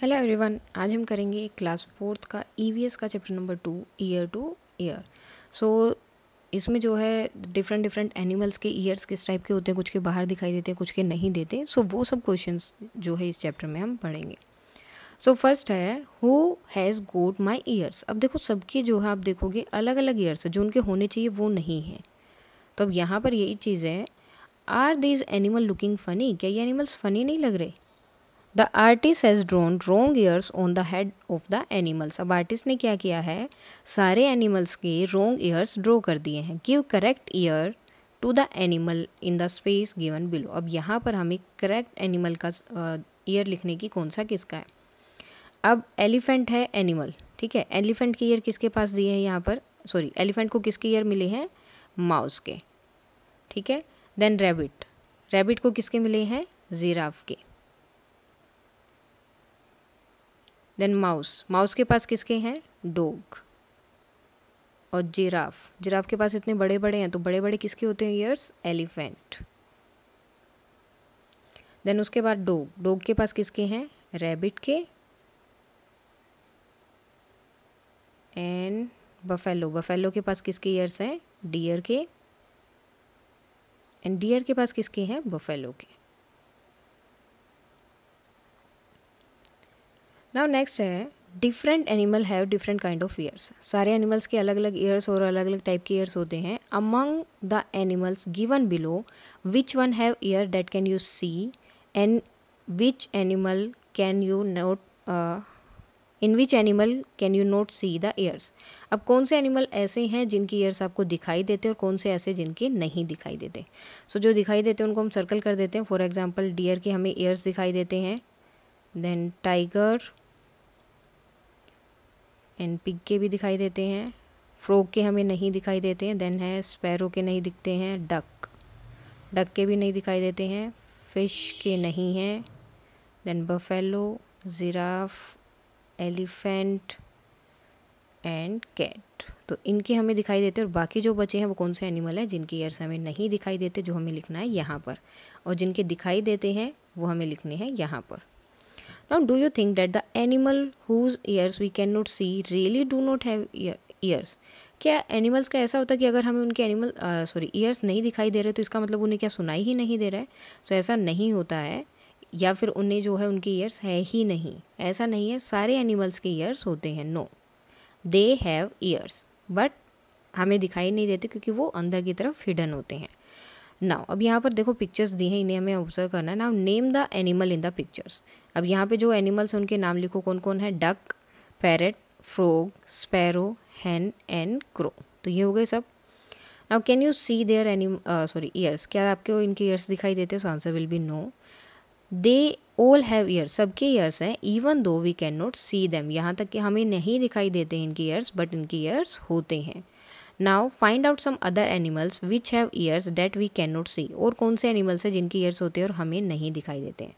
Hello everyone आज हम करेंगे क्लास फोर्थ का ईवीएस e का chapter number two ear to ear so इसमें जो है डिफरेंट डिफरेंट एनिमल्स के ईयर्स किस टाइप के होते हैं कुछ के बाहर दिखाई देते हैं कुछ के नहीं देते सो so, वो सब क्वेश्चंस जो है इस चैप्टर में हम पढ़ेंगे सो so, फर्स्ट है who has got my ears अब देखो सबके जो है आप देखोगे अलग अलग ईयर्स जो उनके होने चाहिए वो नहीं हैं तो अब यहाँ पर यही चीज़ है are these animal looking funny क्या ये एनिमल्स फ़नी नहीं लग रहे the artist has drawn wrong ears on the head of the animals अब आर्टिस्ट ने क्या किया है सारे एनिमल्स के रोंग ईयर्स ड्रॉ कर दिए हैं give correct ear to the animal in the space given below अब यहाँ पर हमें करेक्ट एनिमल का ईयर लिखने की कौन सा किसका है अब एलिफेंट है एनिमल ठीक है एलिफेंट के ईयर किसके पास दिए हैं यहाँ पर सॉरी एलिफेंट को किसके ईयर मिले हैं माउस के ठीक है देन रैबिट रैबिट को किसके मिले हैं जीराफ के देन माउस माउस के पास किसके हैं डोग और जिराफ जिराफ के पास इतने बड़े बड़े हैं तो बड़े बड़े किसके होते हैं ईयर्स एलिफेंट देन उसके बाद डोग डोग के पास किसके हैं रैबिट के एंड बफेलो बफेलो के पास किसके ईयर्स हैं डियर के एंड डियर के पास किसके हैं बफेलो के नाउ नेक्स्ट है different animal have different kind of ears सारे एनिमल्स के अलग अलग ईयर्स और अलग अलग टाइप के ईयर्स होते हैं among the animals given below which one have ear that can you see and which animal can you not in which animal can you not see the ears अब कौन से animal ऐसे हैं जिनकी years आपको दिखाई देते और कौन से ऐसे जिनके नहीं दिखाई देते सो so, जो दिखाई देते हैं उनको हम सर्कल कर देते हैं फॉर एग्जाम्पल डियर के हमें ईयर्स दिखाई देते हैं देन टाइगर एंड पिग के भी दिखाई देते हैं फ्रॉग के हमें नहीं दिखाई देते हैं देन है स्पैरो के नहीं दिखते हैं डक डक के भी नहीं दिखाई देते हैं फिश के नहीं हैं then buffalo giraffe elephant and cat तो इनके हमें दिखाई देते हैं और बाकी जो बचे हैं वो कौन से एनिमल हैं जिनके ईयर्स हमें नहीं दिखाई देते जो हमें लिखना है यहाँ पर और जिनके दिखाई देते हैं वो हमें लिखने हैं यहाँ पर Now, do you think that the animal whose ears we cannot see really do not have ears? क्या एनिमल्स का ऐसा होता है कि अगर हमें उनके एनिमल सॉरी ईयर्स नहीं दिखाई दे रहे तो इसका मतलब उन्हें क्या सुनाई ही नहीं दे रहा है सो so, ऐसा नहीं होता है या फिर उन्हें जो है उनके ईयर्स है ही नहीं ऐसा नहीं है सारे एनिमल्स के ईयर्स होते हैं no they have ears but हमें दिखाई नहीं देते क्योंकि वो अंदर की तरफ हिडन होते हैं नाउ अब यहाँ पर देखो पिक्चर्स दी हैं इन्हें हमें ऑब्जर्व करना है now name the animal in the pictures अब यहाँ पे जो एनिमल्स हैं उनके नाम लिखो कौन कौन है duck parrot frog sparrow hen and crow तो ये हो गए सब now can you see their एनिम सॉरी ईयर्स क्या आपके इनके ईयर्स दिखाई देते हैं so answer will be no they all have ears सबके ईयर्स हैं even though we can not see them यहाँ तक कि हमें नहीं दिखाई देते इनके ईयर्स बट इनके ईयर्स होते हैं now find out some other animals which have ears that we can not see और कौन से एनिमल्स हैं जिनकी ईयर्स होते हैं और हमें नहीं दिखाई देते हैं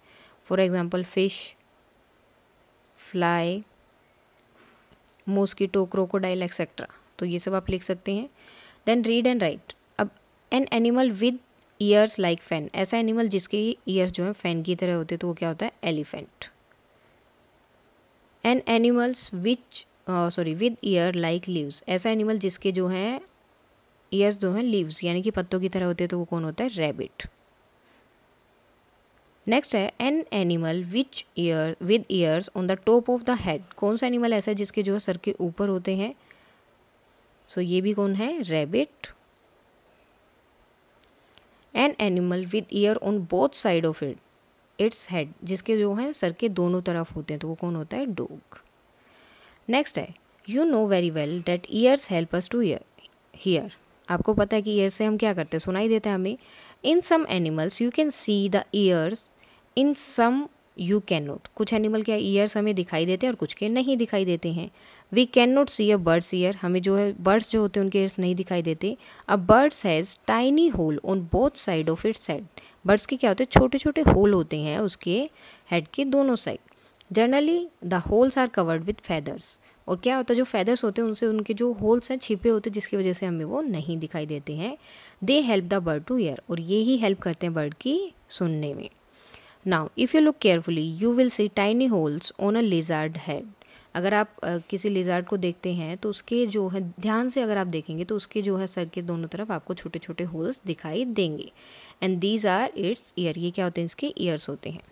for example fish fly mosquito crocodile etcetera तो ये सब आप लिख सकते हैं देन रीड एंड राइट अब an animal with ears like fan ऐसा एनिमल जिसके ईयर्स जो है फैन की तरह होते हैं तो वो क्या होता है elephant an animals which sorry with ear like leaves ऐसा एनिमल जिसके जो हैं ईयर्स जो हैं लीव्स यानी कि पत्तों की तरह होते हैं तो वो कौन होता है रैबिट नेक्स्ट है an animal which ear with ears on the top of the head कौन सा एनिमल ऐसा है जिसके जो है सर के ऊपर होते हैं सो so, ये भी कौन है rabbit an animal with ear on both side of it its head जिसके जो है सर के दोनों तरफ होते हैं तो वो कौन होता है डोग नेक्स्ट है you know very well that ears help us to hear आपको पता है कि ईयर से हम क्या करते हैं सुनाई देते हैं हमें in some animals you can see the ears in some you can not कुछ एनिमल के ईयर्स हमें दिखाई देते हैं और कुछ के नहीं दिखाई देते हैं we can not see a bird's ear हमें जो है बर्ड्स जो होते हैं उनके ईयर्स नहीं दिखाई देते a birds has tiny hole on both side of its head birds के क्या होते हैं छोटे छोटे होल होते हैं उसके हेड के दोनों side generally the holes are covered with feathers और क्या होता है जो फैदर्स होते हैं उनसे उनके जो होल्स हैं छिपे होते हैं जिसकी वजह से हमें वो नहीं दिखाई देते हैं they help the bird to year और ये ही हेल्प करते हैं बर्ड की सुनने में now if you look carefully you will see tiny holes on a lizard head अगर आप किसी लिजार्ड को देखते हैं तो उसके जो है ध्यान से अगर आप देखेंगे तो उसके जो है सर के दोनों तरफ आपको छोटे छोटे होल्स दिखाई देंगे and these are its ear ये क्या होते हैं इसके ईयर्स होते हैं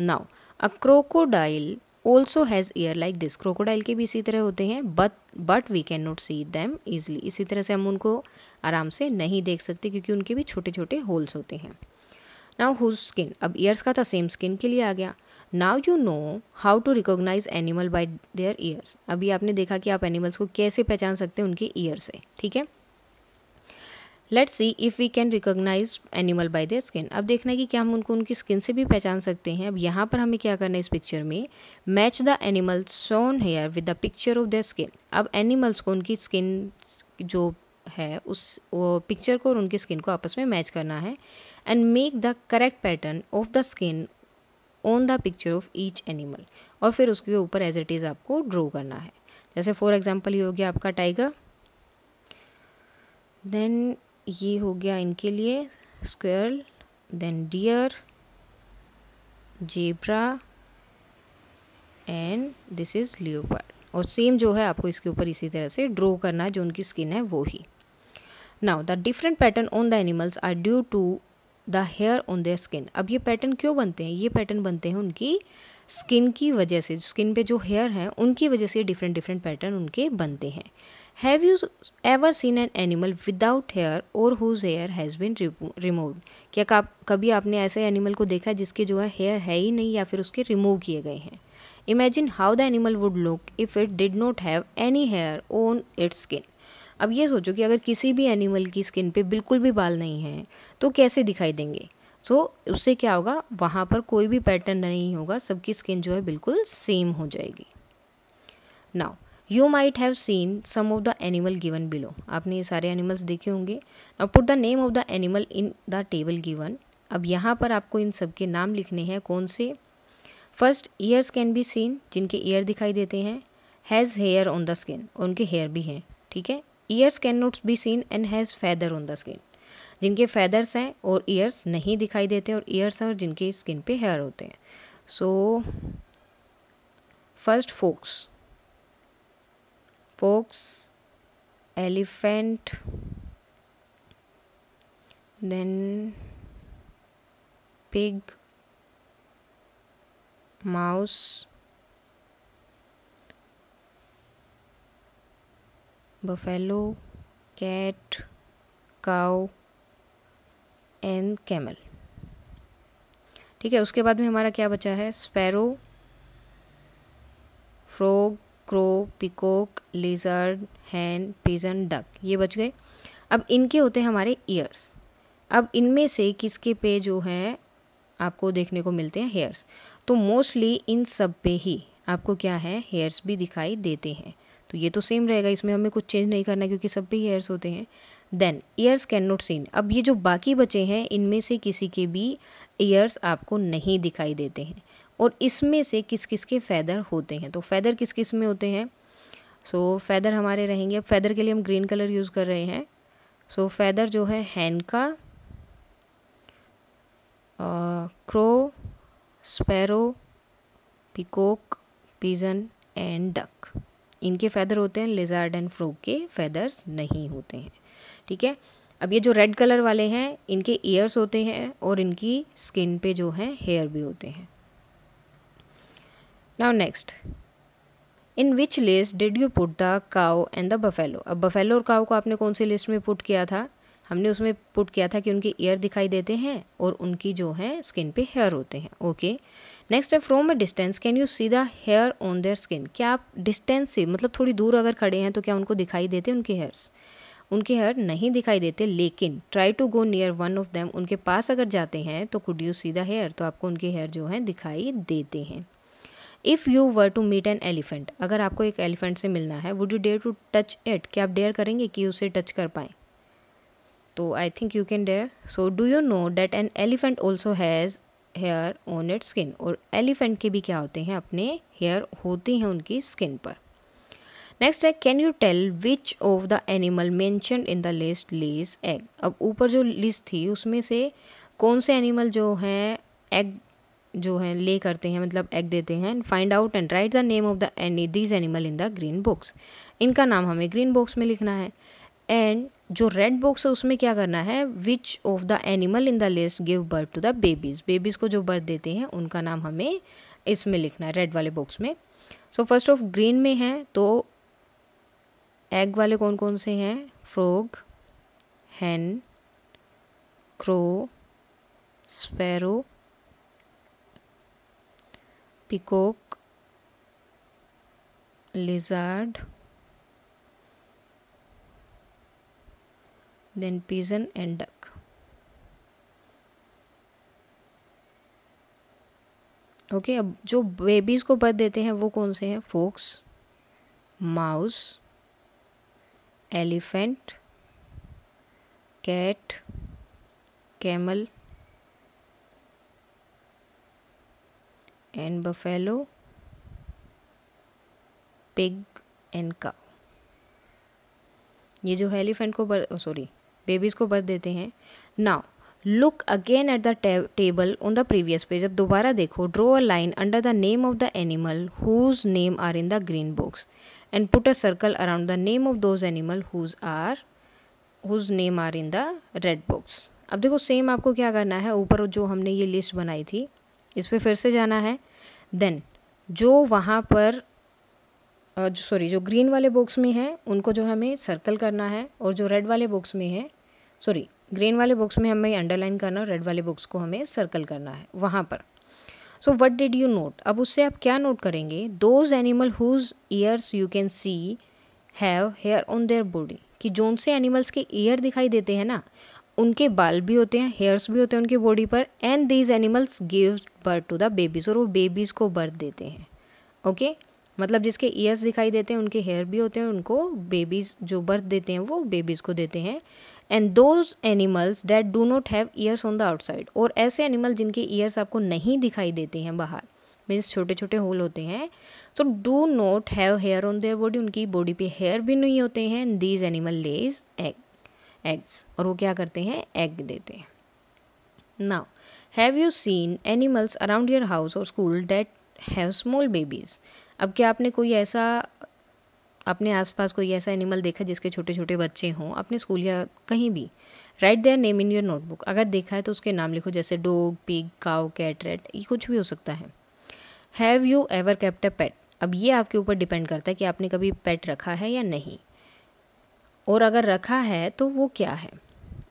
now a crocodile also has ear like this crocodile के भी इसी तरह होते हैं but but we can not see them easily इसी तरह से हम उनको आराम से नहीं देख सकते क्योंकि उनके भी छोटे छोटे होल्स होते हैं नाउ हु स्किन अब ईयर्स का था सेम स्किन के लिए आ गया now you know how to recognise animal by their ears अभी आपने देखा कि आप एनिमल्स को कैसे पहचान सकते हैं उनके ईयर से ठीक है let's see if we can recognise animal by their skin अब देखना है कि क्या हम उनको उनकी स्किन से भी पहचान सकते हैं अब यहाँ पर हमें क्या करना है इस पिक्चर में match the animal son hair with the picture of the skin अब एनिमल्स को उनकी स्किन जो है उस वो पिक्चर को और उनकी स्किन को आपस में मैच करना है and make the correct pattern of the skin on the picture of each animal और फिर उसके ऊपर एज इट इज़ आपको ड्रॉ करना है जैसे फॉर एग्जाम्पल ये हो गया आपका टाइगर देन ये हो गया इनके लिए squirrel then deer zebra and this is leopard और सेम जो है आपको इसके ऊपर इसी तरह से ड्रॉ करना है जो उनकी स्किन है वो ही now the different pattern on the animals are due to the hair on their skin अब ये पैटर्न क्यों बनते हैं ये पैटर्न बनते हैं उनकी स्किन की वजह से स्किन पे जो हेयर हैं उनकी वजह से डिफरेंट डिफरेंट पैटर्न उनके बनते हैं have you ever seen an animal without hair और whose hair has been remove क्या आप कभी आपने ऐसे एनिमल को देखा जिसके जो है हेयर है ही नहीं या फिर उसके रिमूव किए गए हैं imagine how the animal would look if it did not have any hair on its skin अब ये सोचो कि अगर किसी भी एनिमल की स्किन पे बिल्कुल भी बाल नहीं हैं तो कैसे दिखाई देंगे सो so, उससे क्या होगा वहाँ पर कोई भी पैटर्न नहीं होगा सबकी स्किन जो है बिल्कुल सेम हो जाएगी now you might have seen some of the animal given below आपने ये सारे एनिमल्स देखे होंगे अब put the name of the animal in the table given अब यहाँ पर आपको इन सब के नाम लिखने हैं कौन से first ears can be seen जिनके ईयर दिखाई देते हैं has hair on the skin उनके हेयर भी हैं ठीक है ears can not be seen and has feather on the skin जिनके फैदर्स हैं और ईयर्स नहीं दिखाई देते और ईयर्स हैं और जिनके स्किन पे हेयर होते हैं so first fox fox elephant then pig mouse buffalo cat cow and camel ठीक है उसके बाद में हमारा क्या बचा है sparrow frog crow peacock lizard hen pigeon duck ये बच गए अब इनके होते हैं हमारे ईयर्स अब इनमें से किसके पे जो है आपको देखने को मिलते हैं हेयर्स तो मोस्टली इन सब पे ही आपको क्या है हेयर्स भी दिखाई देते हैं तो ये तो सेम रहेगा इसमें हमें कुछ चेंज नहीं करना क्योंकि सब पे हेयर्स होते हैं then ears can not seen अब ये जो बाकी बचे हैं इनमें से किसी के भी ईयर्स आपको नहीं दिखाई देते हैं और इसमें से किस किस के फैदर होते हैं तो फैदर किस किस में होते हैं सो so, फैदर हमारे रहेंगे फैदर के लिए हम ग्रीन कलर यूज़ कर रहे हैं सो so, फैदर जो है हैन का crow sparrow peacock pigeon and duck इनके फैदर होते हैं लेजार्ड एंड फ्रोक के फैदर्स नहीं होते हैं ठीक है अब ये जो रेड कलर वाले हैं इनके ईयर्स होते हैं और इनकी स्किन पे जो है हेयर भी होते हैं now next in which list did you put the cow and the buffalo अब बफेलो और काओ को आपने कौन सी लिस्ट में पुट किया था हमने उसमें पुट किया था कि उनके ईयर दिखाई देते हैं और उनकी जो है स्किन पे हेयर होते हैं ओके नेक्स्ट है from a distance can you see the hair on their skin क्या आप डिस्टेंस से मतलब थोड़ी दूर अगर खड़े हैं तो क्या उनको दिखाई देते उनके हेयर्स उनके हेयर नहीं दिखाई देते लेकिन try to go near one of them उनके पास अगर जाते हैं तो could you see the hair तो आपको उनके हेयर जो है दिखाई देते हैं if you were to meet an elephant अगर आपको एक एलिफेंट से मिलना है would you dare to touch it क्या आप डेयर करेंगे कि उसे टच कर पाएँ तो I think you can dare so do you know that an elephant also has hair on it skin और एलिफेंट के भी क्या होते हैं अपने हेयर होती हैं उनकी स्किन पर नेक्स्ट है can you tell which of the animal mention in the list lays egg अब ऊपर जो लिस्ट थी उसमें से कौन से एनिमल जो हैं एग जो है ले करते हैं मतलब एग देते हैं and find out and write the name of the any these animal in the green books इनका नाम हमें ग्रीन बॉक्स में लिखना है एंड जो रेड बॉक्स है उसमें क्या करना है which of the animal in the list give birth to the babies babies को जो बर्थ देते हैं उनका नाम हमें इसमें लिखना है रेड वाले बॉक्स में सो फर्स्ट ऑफ ग्रीन में है तो एग वाले कौन कौन से हैं frog hen crow sparrow peacock lizard then pigeon and duck okay अब जो बेबीज़ को बर्थ देते हैं वो कौन से हैं fox mouse elephant cat camel and buffalo, pig and cow. ये जो है एलिफेंट को सॉरी बेबीज़ oh, को बर्थ देते हैं now look again at the table on the previous page अब दोबारा देखो draw a line under the name of the animal whose name are in the green books and put a circle around the name of those animal whose are whose name are in the red books अब देखो same आपको क्या करना है ऊपर जो हमने ये लिस्ट बनाई थी इस पर फिर से जाना है देन जो वहाँ पर जो सॉरी जो ग्रीन वाले बॉक्स में है उनको जो हमें सर्कल करना है और जो रेड वाले बॉक्स में है सॉरी ग्रीन वाले बॉक्स में हमें अंडरलाइन करना रेड वाले बॉक्स को हमें सर्कल करना है वहाँ पर so what did you note अब उससे आप क्या नोट करेंगे those animal whose ears you can see have hair on their body कि जोन से एनिमल्स के ईयर दिखाई देते हैं ना उनके बाल भी होते हैं हेयर्स भी होते हैं उनकी बॉडी पर and these animals give birth to the babies और वो बेबीज़ को बर्थ देते हैं ओके okay? मतलब जिसके ईयर्स दिखाई देते हैं उनके हेयर भी होते हैं उनको बेबीज़ जो बर्थ देते हैं वो बेबीज़ को देते हैं and those animals that do not have ears on the outside और ऐसे एनिमल जिनके ईयर्स आपको नहीं दिखाई देते हैं बाहर मीन्स छोटे छोटे होल होते हैं so do not have hair on their body उनकी बॉडी पे हेयर भी नहीं होते हैं these animal lays egg eggs और वो क्या करते हैं एग देते हैं now have you seen animals around your house और school that have small babies अब क्या आपने कोई ऐसा अपने आसपास कोई ऐसा एनिमल देखा जिसके छोटे छोटे बच्चे हों अपने स्कूल या कहीं भी write their name in your notebook अगर देखा है तो उसके नाम लिखो जैसे dog pig cow cat rat ये कुछ भी हो सकता है have you ever kept a pet अब ये आपके ऊपर डिपेंड करता है कि आपने कभी पेट रखा है या नहीं और अगर रखा है तो वो क्या है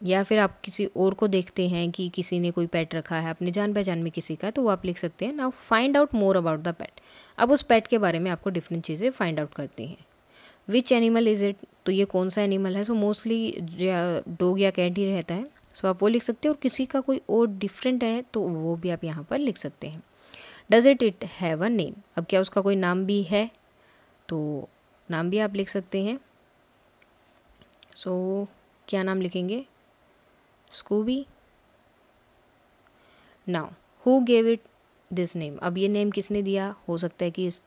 या फिर आप किसी और को देखते हैं कि किसी ने कोई पेट रखा है अपने जान पहचान में किसी का तो वो आप लिख सकते हैं now find out more about the pet अब उस पेट के बारे में आपको डिफरेंट चीज़ें फाइंड आउट करती हैं विच एनिमल इज़ इट तो ये कौन सा एनिमल है सो मोस्टली डोग या कैट ही रहता है सो so आप वो लिख सकते हैं और किसी का कोई और डिफरेंट है तो वो भी आप यहाँ पर लिख सकते हैं does it it have a name अब क्या उसका कोई नाम भी है तो नाम भी आप लिख सकते हैं सो so, क्या नाम लिखेंगे Scooby now who gave it this name अब ये नेम किसने दिया हो सकता है कि इस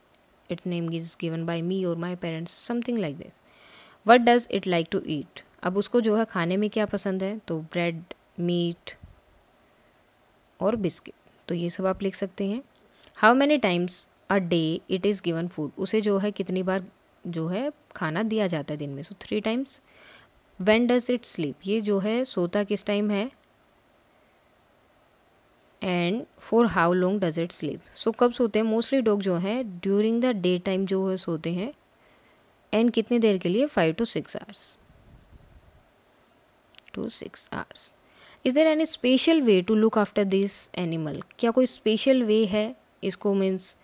it name is given by me और my parents something like this what does it like to eat अब उसको जो है खाने में क्या पसंद है तो ब्रेड मीट और बिस्किट तो ये सब आप लिख सकते हैं how many times a day it is given food उसे जो है कितनी बार जो है खाना दिया जाता है दिन में so three times when does it sleep ये जो है सोता किस टाइम है and for how long does it sleep so कब सोते हैं मोस्टली डॉग जो है ड्यूरिंग द डे टाइम जो है सोते हैं एंड कितने देर के लिए five to six hours to six hours is there any special way to look after this animal क्या कोई स्पेशल वे है इसको मीन्स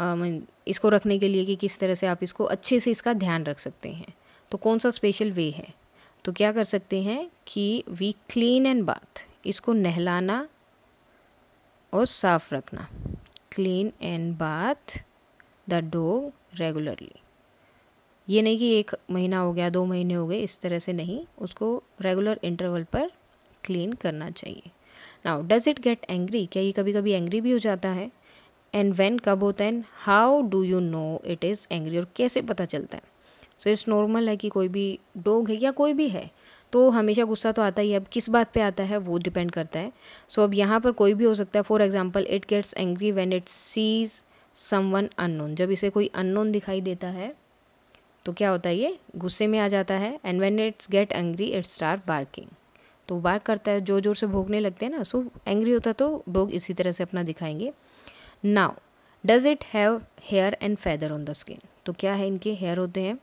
मीन इसको रखने के लिए कि किस तरह से आप इसको अच्छे से इसका ध्यान रख सकते हैं तो कौन सा स्पेशल वे है तो क्या कर सकते हैं कि वी क्लीन एंड बाथ इसको नहलाना और साफ रखना clean and bath the dog regularly ये नहीं कि एक महीना हो गया दो महीने हो गए इस तरह से नहीं उसको रेगुलर इंटरवल पर क्लीन करना चाहिए now does it get angry क्या ये कभी कभी एंग्री भी हो जाता है एंड वेन कब होता है how do you know it is angry और कैसे पता चलता है सो इट्स नॉर्मल है कि कोई भी डॉग है या कोई भी है तो हमेशा गुस्सा तो आता ही है अब किस बात पे आता है वो डिपेंड करता है सो so, अब यहाँ पर कोई भी हो सकता है for example it gets angry when it sees someone unknown जब इसे कोई अननोन दिखाई देता है तो क्या होता है ये गुस्से में आ जाता है and when its get angry it start barking तो बार्क करता है जोर जोर से भोगने लगते हैं ना सो so, एंग्री होता तो डॉग इसी तरह से अपना दिखाएंगे now does it have hair and feather on the skin तो क्या है इनके हेयर होते हैं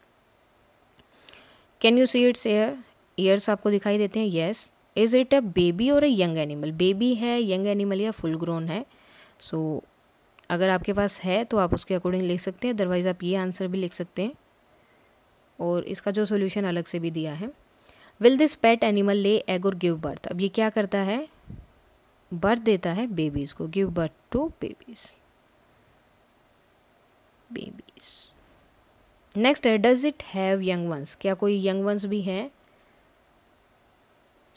can you see its hair ears आपको दिखाई देते हैं yes is it a baby और अ यंग एनिमल बेबी है यंग एनिमल या फुल ग्रोन है सो so, अगर आपके पास है तो आप उसके अकॉर्डिंग लिख सकते हैं अदरवाइज़ आप ये आंसर भी लिख सकते हैं और इसका जो सोल्यूशन अलग से भी दिया है will this pet animal lay egg और गिव बर्थ अब ये क्या करता है बर्थ देता है बेबीज़ को give birth to babies babies next है does it have young ones क्या कोई यंग वंस भी हैं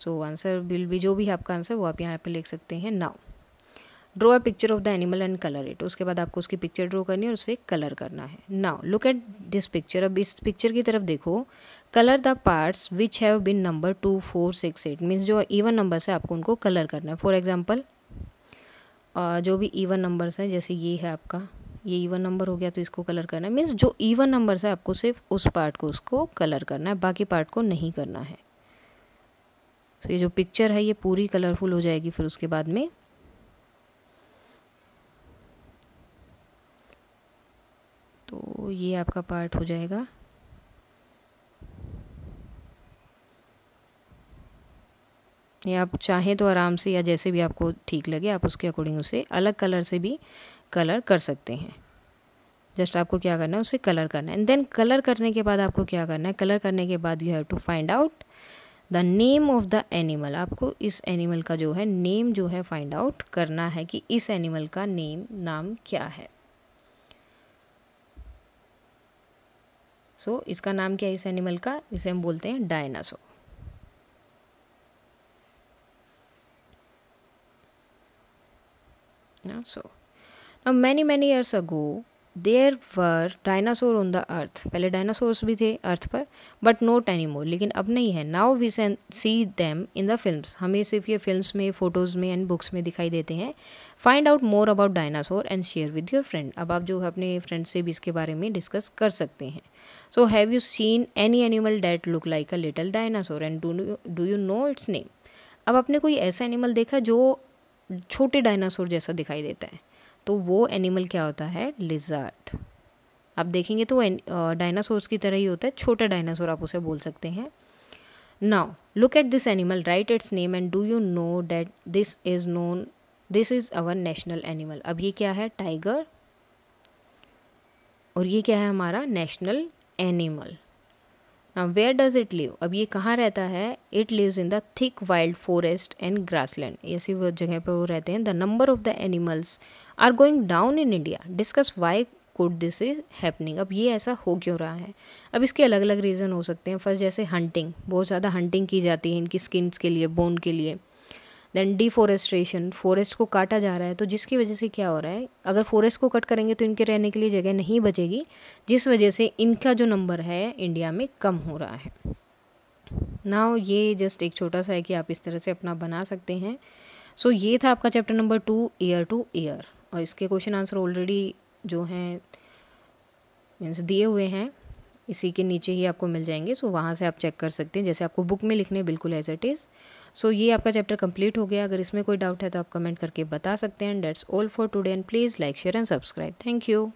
सो आंसर विल भी जो भी है आपका आंसर वो आप यहाँ पे लिख सकते हैं now draw a picture of the animal and colour it उसके बाद आपको उसकी पिक्चर ड्रॉ करनी है और उसे कलर करना है now look at this picture अब इस पिक्चर की तरफ देखो colour the parts which have been number two four six eight means जो इवन नंबर है आपको उनको कलर करना है फॉर एग्जाम्पल uh, जो भी इवन नंबर्स हैं जैसे ये है आपका ये ईवन नंबर हो गया तो इसको कलर करना है मीन्स जो ईवन नंबर है आपको सिर्फ उस पार्ट को उसको कलर करना है बाकी पार्ट को नहीं करना है तो ये जो पिक्चर है ये पूरी कलरफुल हो जाएगी फिर उसके बाद में तो ये आपका पार्ट हो जाएगा या आप चाहें तो आराम से या जैसे भी आपको ठीक लगे आप उसके अकॉर्डिंग उसे अलग कलर से भी कलर कर सकते हैं जस्ट आपको क्या करना है उसे कलर करना है एंड देन कलर करने के बाद आपको क्या करना है कलर करने के बाद you have to find out the name of the animal आपको इस एनिमल का जो है नेम जो है फाइंड आउट करना है कि इस एनिमल का नेम नाम क्या है सो so, इसका नाम क्या है इस एनिमल का इसे हम बोलते हैं dinosaur so so. Now uh, many many years ago there were dinosaur on the earth पहले डायनासोर्स भी थे अर्थ पर बट नोट एनीमोर लेकिन अब नहीं है now we can see them in the film हमें सिर्फ ये फिल्म में फोटोज़ में एंड बुक्स में दिखाई देते हैं find out more about dinosaur and share with your friend अब आप जो है अपने फ्रेंड से भी इसके बारे में डिस्कस कर सकते हैं so have you seen any animal that look like a little dinosaur and do you know its name अब आपने कोई ऐसा एनिमल देखा जो छोटे डायनासोर जैसा दिखाई देता है तो वो एनिमल क्या होता है लिजर्ट आप देखेंगे तो डायनासोर्स की तरह ही होता है छोटा डायनासोर आप उसे बोल सकते हैं now look at this animal write its name and do you know that this is known this is our national animal अब ये क्या है टाइगर और ये क्या है हमारा नेशनल एनिमल ना वेयर डज इट लिव अब ये कहाँ रहता है it lives in the thick wild forest and grassland ऐसी वो जगह पर वो रहते हैं the number of the animals are going down in India discuss why could this is happening अब ये ऐसा हो क्यों रहा है अब इसके अलग अलग रीज़न हो सकते हैं फर्स्ट जैसे हंटिंग बहुत ज़्यादा हंटिंग की जाती है इनकी स्किन्स के लिए बोन के लिए देन डिफॉरेस्ट्रेशन फॉरेस्ट को काटा जा रहा है तो जिसकी वजह से क्या हो रहा है अगर फॉरेस्ट को कट करेंगे तो इनके रहने के लिए जगह नहीं बचेगी जिस वजह से इनका जो नंबर है इंडिया में कम हो रहा है ना ये जस्ट एक छोटा सा है कि आप इस तरह से अपना बना सकते हैं सो so, ये था आपका chapter number two ear to year और इसके क्वेश्चन आंसर ऑलरेडी जो हैं मीन्स दिए हुए हैं इसी के नीचे ही आपको मिल जाएंगे सो so, वहाँ से आप चेक कर सकते हैं जैसे आपको बुक में लिखने बिल्कुल as it is so so, ये आपका चैप्टर कंप्लीट हो गया अगर इसमें कोई डाउट है तो आप कमेंट करके बता सकते हैं that's all for today and please like share and subscribe thank you